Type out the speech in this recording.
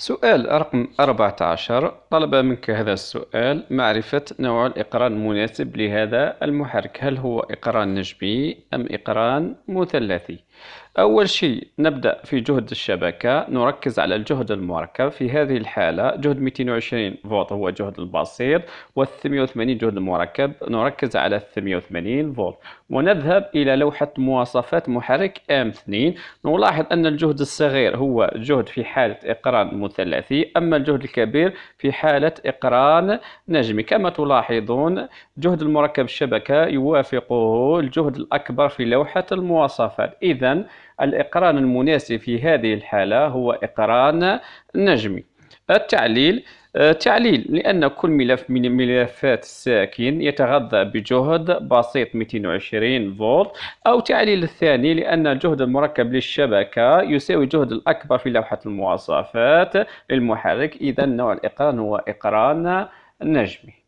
سؤال رقم 14 طلب منك هذا السؤال معرفة نوع الإقران المناسب لهذا المحرك هل هو إقران نجمي أم إقران مثلثي أول شيء نبدأ في جهد الشبكة نركز على الجهد المركب في هذه الحالة جهد 220 فولت هو جهد البسيط وال880 جهد المركب نركز على 880 فولت ونذهب إلى لوحة مواصفات محرك M2 نلاحظ أن الجهد الصغير هو جهد في حالة إقران مثلثي أما الجهد الكبير في حالة إقران نجمي كما تلاحظون جهد المركب الشبكة يوافقه الجهد الأكبر في لوحة المواصفات إذا إذا الإقران المناسب في هذه الحالة هو إقران نجمي التعليل آه، تعليل لأن كل ملف من ملفات الساكن يتغذى بجهد بسيط 220 فولت أو تعليل الثاني لأن الجهد المركب للشبكة يساوي الجهد الأكبر في لوحة المواصفات للمحرك إذا نوع الإقران هو إقران نجمي